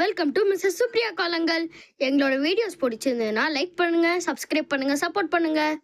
welcome to Mrs Supriya காலங்கள் எங்களோட videos பிடிச்சிருந்ததுன்னா லைக் பண்ணுங்கள் சப்ஸ்கிரைப் பண்ணுங்கள் சப்போர்ட் பண்ணுங்கள்